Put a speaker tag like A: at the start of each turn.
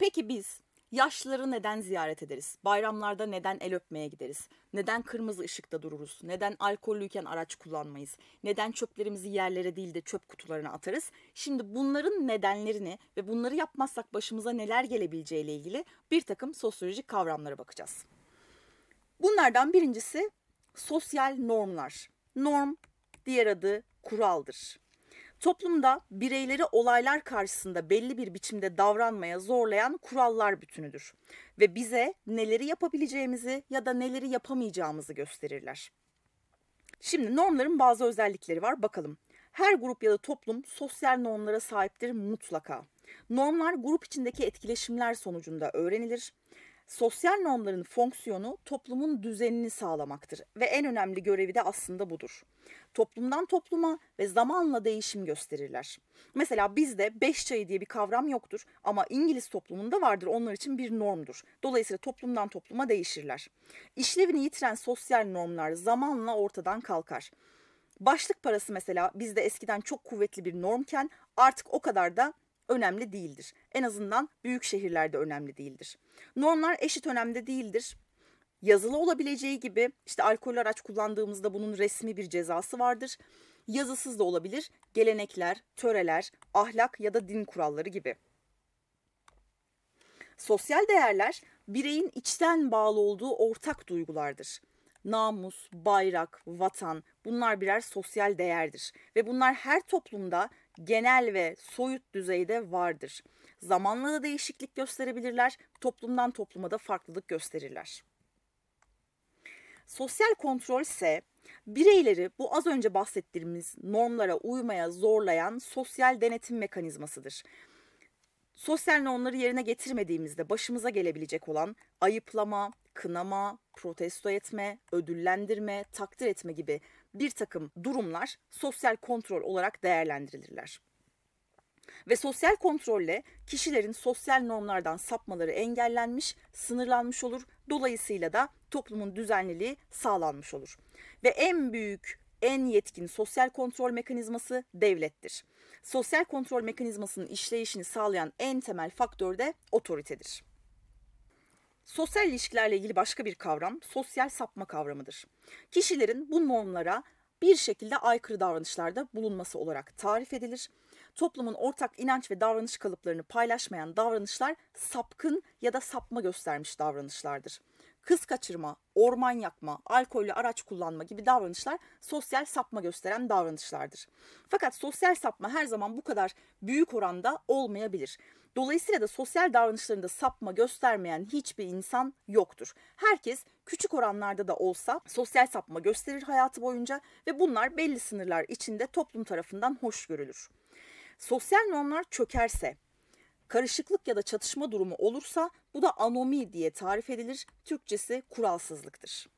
A: Peki biz yaşlıları neden ziyaret ederiz? Bayramlarda neden el öpmeye gideriz? Neden kırmızı ışıkta dururuz? Neden alkollüyken araç kullanmayız? Neden çöplerimizi yerlere değil de çöp kutularına atarız? Şimdi bunların nedenlerini ve bunları yapmazsak başımıza neler gelebileceğiyle ilgili bir takım sosyolojik kavramlara bakacağız. Bunlardan birincisi sosyal normlar. Norm diğer adı kuraldır. Toplumda bireyleri olaylar karşısında belli bir biçimde davranmaya zorlayan kurallar bütünüdür ve bize neleri yapabileceğimizi ya da neleri yapamayacağımızı gösterirler. Şimdi normların bazı özellikleri var bakalım. Her grup ya da toplum sosyal normlara sahiptir mutlaka. Normlar grup içindeki etkileşimler sonucunda öğrenilir Sosyal normların fonksiyonu toplumun düzenini sağlamaktır ve en önemli görevi de aslında budur. Toplumdan topluma ve zamanla değişim gösterirler. Mesela bizde beş çayı diye bir kavram yoktur ama İngiliz toplumunda vardır onlar için bir normdur. Dolayısıyla toplumdan topluma değişirler. İşlevini yitiren sosyal normlar zamanla ortadan kalkar. Başlık parası mesela bizde eskiden çok kuvvetli bir normken artık o kadar da önemli değildir. En azından büyük şehirlerde önemli değildir. Normlar eşit önemde değildir. Yazılı olabileceği gibi işte alkol araç kullandığımızda bunun resmi bir cezası vardır. Yazısız da olabilir. Gelenekler, töreler, ahlak ya da din kuralları gibi. Sosyal değerler bireyin içten bağlı olduğu ortak duygulardır namus, bayrak, vatan bunlar birer sosyal değerdir ve bunlar her toplumda genel ve soyut düzeyde vardır. Zamanla da değişiklik gösterebilirler, toplumdan topluma da farklılık gösterirler. Sosyal kontrol ise bireyleri bu az önce bahsettiğimiz normlara uymaya zorlayan sosyal denetim mekanizmasıdır. Sosyal normları yerine getirmediğimizde başımıza gelebilecek olan ayıplama, kınama, protesto etme, ödüllendirme, takdir etme gibi bir takım durumlar sosyal kontrol olarak değerlendirilirler. Ve sosyal kontrolle kişilerin sosyal normlardan sapmaları engellenmiş, sınırlanmış olur. Dolayısıyla da toplumun düzenliliği sağlanmış olur. Ve en büyük en yetkin sosyal kontrol mekanizması devlettir. Sosyal kontrol mekanizmasının işleyişini sağlayan en temel faktör de otoritedir. Sosyal ilişkilerle ilgili başka bir kavram sosyal sapma kavramıdır. Kişilerin bu normlara bir şekilde aykırı davranışlarda bulunması olarak tarif edilir. Toplumun ortak inanç ve davranış kalıplarını paylaşmayan davranışlar sapkın ya da sapma göstermiş davranışlardır. Kız kaçırma, orman yakma, alkollü araç kullanma gibi davranışlar sosyal sapma gösteren davranışlardır. Fakat sosyal sapma her zaman bu kadar büyük oranda olmayabilir. Dolayısıyla da sosyal davranışlarında sapma göstermeyen hiçbir insan yoktur. Herkes küçük oranlarda da olsa sosyal sapma gösterir hayatı boyunca ve bunlar belli sınırlar içinde toplum tarafından hoş görülür. Sosyal normlar çökerse, karışıklık ya da çatışma durumu olursa bu da anomi diye tarif edilir. Türkçesi kuralsızlıktır.